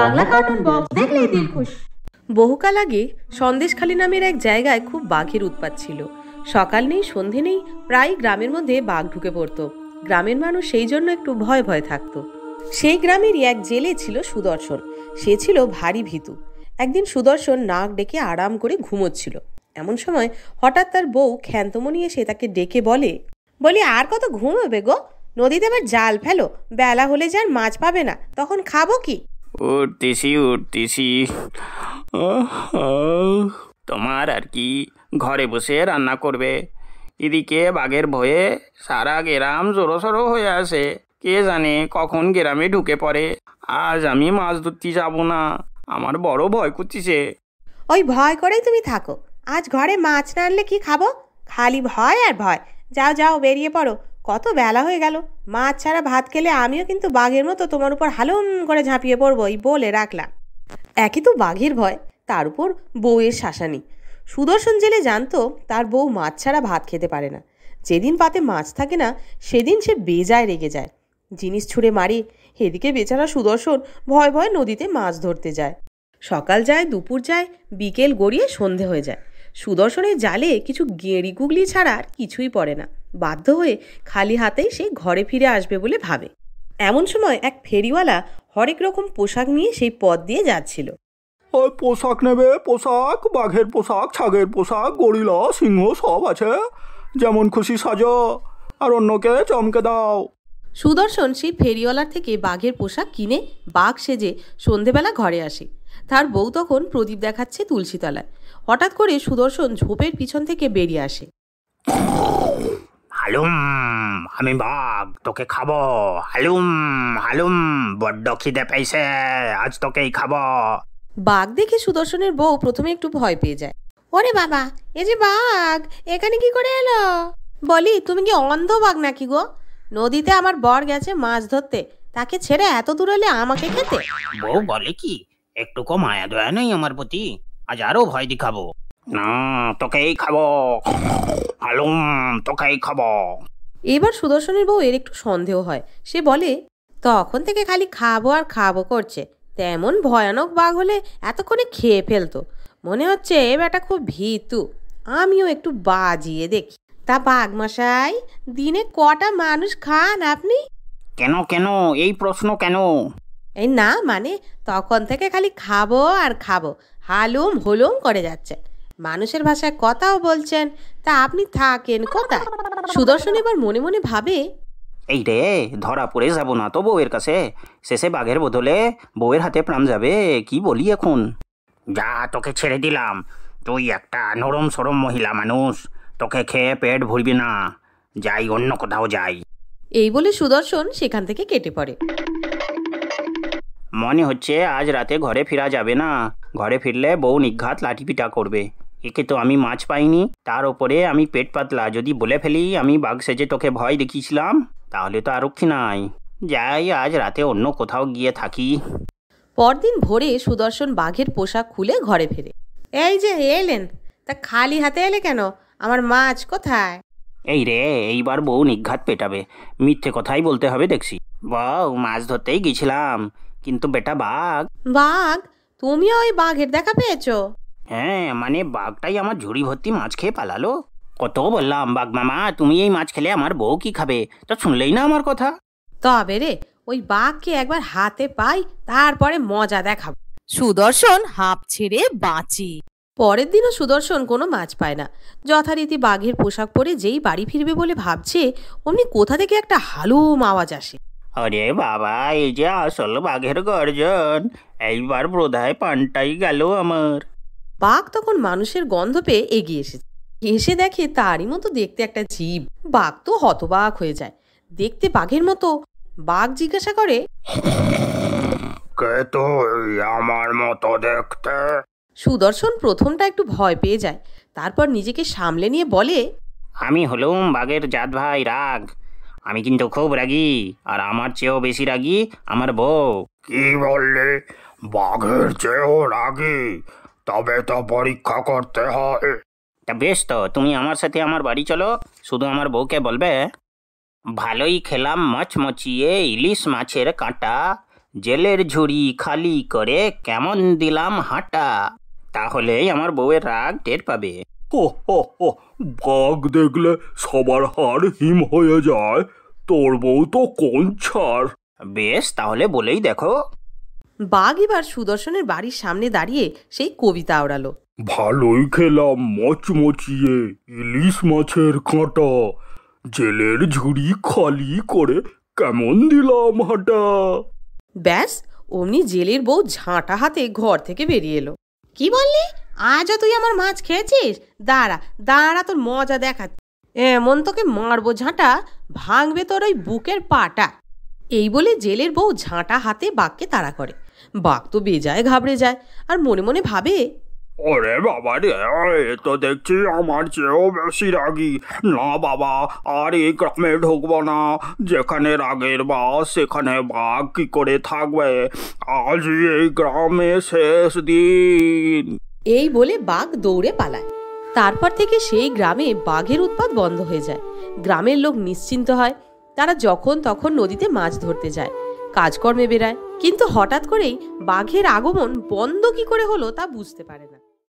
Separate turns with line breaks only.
Bangla cartoon box দেখলেই দিল খুশ বহুকাল আগে সন্দেশখালী নামের এক জায়গায় খুব বাঘের উৎপাত ছিল সকাল নেই সন্ধে নেই প্রায় গ্রামের মধ্যে বাঘ ঢুকে পড়ত গ্রামের মানুষ সেই জন্য একটু ভয় ভয় থাকত সেই গ্রামেরই এক জেলে ছিল সুদর্শন সে ছিল ভারী ভীতু একদিন সুদর্শন নাক ডেকে আরাম করে ঘুমোচ্ছিল এমন সময় হঠাৎ তার বউ ক্ষান্তমণি এসে তাকে ডেকে বলে বলি আর কত ঘুমোবে গো নদীতে আবার জাল ফেলো বেলা হলে যার মাছ পাবে না তখন খাবো কি
উঠতেছি উঠতেছি তোমার আর কি ঘরে বসে রান্না করবে এদিকে বাঘের ভয়ে সারা গ্রাম জোরো সরো হয়ে আসে কে জানে কখন গ্রামে ঢুকে পড়ে আজ আমি মাছ ধরতে যাব না আমার বড়
ভয় করতেছে ওই ভয় করেই তুমি থাকো আজ ঘরে মাছ না আনলে কি খাবো খালি ভয় আর ভয় যাও যাও বেরিয়ে পড়ো কত বেলা হয়ে গেল মাছ ছাড়া ভাত খেলে আমিও কিন্তু বাঘের মতো তোমার উপর হালুন করে ঝাঁপিয়ে ওই বলে রাখলাম একই তো বাঘের ভয় তার উপর বউয়ের শাসানি সুদর্শন জেলে জানতো তার বউ মাছ ছাড়া ভাত খেতে পারে না যেদিন পাতে মাছ থাকে না সেদিন সে বেজায় রেগে যায় জিনিস ছুঁড়ে মারি এদিকে বেচারা সুদর্শন ভয় ভয় নদীতে মাছ ধরতে যায় সকাল যায় দুপুর যায় বিকেল গড়িয়ে সন্ধে হয়ে যায় সুদর্শনের জালে কিছু গেঁড়ি গুগলি ছাড়া আর কিছুই পড়ে না বাধ্য হয়ে খালি হাতেই সে ঘরে ফিরে আসবে বলে ভাবে এমন সময় এক ফেরিওয়ালা হরেক রকম পোশাক নিয়ে সেই পথ দিয়ে যাচ্ছিল
পোশাক নেবে পোশাক বাঘের পোশাক ছাগের পোশাক গরিলা সিংহ সব আছে যেমন খুশি সাজ আর অন্যকে চমকে দাও
সুদর্শন সেই ফেরিওয়ালার থেকে বাঘের পোশাক কিনে বাঘ সেজে সন্ধেবেলা ঘরে আসে তার বউ তখন প্রদীপ দেখাচ্ছে তুলসীতলায় হঠাৎ করে সুদর্শন ঝোপের পিছন থেকে বেরিয়ে আসে
হালুম আমি বাঘ তোকে খাব
হালুম হালুম বড্ড খিদে পাইছে আজ তোকেই খাব বাঘ দেখে সুদর্শনের বউ প্রথমে একটু ভয় পেয়ে যায় ওরে বাবা এ যে বাঘ এখানে কি করে এলো বলি তুমি কি অন্ধ বাঘ নাকি গো নদীতে আমার বর গেছে মাছ ধরতে তাকে ছেড়ে এত দূর হলে আমাকে খেতে
বউ বলে কি কম আয়া দয়া নেই আমার প্রতি আজ আরো ভয় দেখাবো না তোকেই খাবো আলুম তোকেই খাবো
এবার সুদর্শনের বউ এর একটু সন্দেহ হয় সে বলে তখন থেকে খালি খাবো আর খাবো করছে তেমন ভয়ানক বাঘ হলে এতক্ষণে খেয়ে ফেলতো মনে হচ্ছে এ ব্যাটা খুব ভীতু আমিও একটু বাজিয়ে দেখি তা বাঘ মশাই দিনে কটা মানুষ খান আপনি কেন কেন এই প্রশ্ন কেন এই না মানে তখন থেকে খালি খাবো আর খাবো হালুম হলুম করে যাচ্ছে মানুষের ভাষায় কথাও বলছেন তা আপনি থাকেন কোথায় সুদর্শন এবার মনে মনে ভাবে
এই রে ধরা পড়ে যাব না তো বউয়ের কাছে শেষে বাঘের বদলে বউয়ের হাতে প্রাণ যাবে কি বলি এখন যা তোকে ছেড়ে দিলাম তুই একটা নরম সরম মহিলা মানুষ তোকে খেয়ে পেট ভরবি না যাই অন্য কোথাও যাই
এই বলে সুদর্শন সেখান থেকে কেটে পড়ে
মনে হচ্ছে আজ রাতে ঘরে ফেরা যাবে না ঘরে ফিরলে বউ নিঘাত লাঠিপিটা করবে একে তো আমি মাছ পাইনি তার ওপরে আমি পেট পাতলা যদি বলে ফেলি আমি বাঘ সেজে তোকে ভয় দেখিয়েছিলাম তাহলে তো আরক্ষী নাই যাই আজ রাতে অন্য কোথাও গিয়ে থাকি
পরদিন ভোরে সুদর্শন বাঘের পোশাক খুলে ঘরে ফেরে এই যে এলেন তা খালি হাতে এলে কেন আমার মাছ কোথায়
এই রে এইবার বউ নিঘাত পেটাবে মিথ্যে কথাই বলতে হবে দেখছি বাউ মাছ ধরতেই গেছিলাম কিন্তু বেটা বাঘ
বাঘ তুমিও ওই বাঘের দেখা পেয়েছো
হ্যাঁ মানে বাঘটাই আমার ঝুড়ি ভর্তি মাছ খেয়ে পালালো কত বললাম বাঘ মামা তুমি এই মাছ খেলে আমার বউ কি খাবে তো শুনলেই না আমার কথা
তবে রে ওই বাঘকে একবার হাতে পাই তারপরে মজা দেখাবো সুদর্শন হাঁপ ছেড়ে বাঁচি পরের দিনও সুদর্শন কোনো মাছ পায় না যথারীতি বাঘের পোশাক পরে যেই বাড়ি ফিরবে বলে ভাবছে অমনি কোথা থেকে একটা হালুম আওয়াজ আসে
আরে বাবা এই যে আসল বাঘের গর্জন এইবার বোধহয় পানটাই
গেল আমার বাঘ তখন মানুষের গন্ধ পেয়ে এগিয়ে এসেছে এসে দেখে তারই মতো দেখতে একটা জীব বাঘ তো হতবাক হয়ে যায় দেখতে বাঘের মতো বাঘ জিজ্ঞাসা করে
আমার মতো দেখতে
সুদর্শন প্রথমটা একটু ভয় পেয়ে যায় তারপর নিজেকে সামলে নিয়ে বলে
আমি হলুম বাঘের জাত ভাই রাগ আমি কিন্তু খুব রাগি আর আমার চেয়েও বেশি রাগি আমার বউ কি বললি বাঘের চেয়েও রাগি তবে তো পরীক্ষা করতে হয় তা বেশ তো তুমি আমার সাথে আমার বাড়ি চলো শুধু আমার বউকে বলবে ভালোই খেলাম মচমচিয়ে ইলিশ মাছের কাঁটা জেলের ঝুড়ি খালি করে কেমন দিলাম হাঁটা তাহলেই আমার বউয়ের রাগ টের পাবে বাঘ দেখলে সবার হাড় হিম হয়ে যায় তোর বউ তো কোন ছাড় বেশ তাহলে বলেই দেখো
বাঘ এবার সুদর্শনের বাড়ির সামনে দাঁড়িয়ে সেই কবিতা ওড়ালো
ভালোই খেলাম মচমচিয়ে ইলিশ মাছের কাঁটা জেলের ঝুড়ি খালি করে কেমন দিলাম
হাঁটা ব্যাস অমনি জেলের বউ ঝাঁটা হাতে ঘর থেকে বেরিয়ে এলো কি বললি আজও তুই আমার মাছ খেয়েছিস দাঁড়া দাঁড়া তোর মজা দেখাচ্ছি এমন তোকে মারবো ঝাঁটা ভাঙবে তোর ওই বুকের পাটা এই বলে জেলের বউ ঝাঁটা হাতে বাঘকে তাড়া করে বাঘ তো বেজায় ঘাবড়ে যায় আর মনে মনে ভাবে
ওরে বাবা রে এ তো দেখছি আমার চেয়েও বেশি রাগি না বাবা আর এই গ্রামে ঢুকবো না যেখানে রাগের বা সেখানে বাঘ কি করে থাকবে আজই এই গ্রামে শেষ
দিন এই বলে বাঘ দৌড়ে পালায় তারপর থেকে সেই গ্রামে বাঘের উৎপাত বন্ধ হয়ে যায় গ্রামের লোক নিশ্চিন্ত হয় তারা যখন তখন নদীতে মাছ ধরতে যায় কাজকর্মে বেরায় কিন্তু হঠাৎ করেই বাঘের আগমন বন্ধ কি করে হলো তা বুঝতে পারে না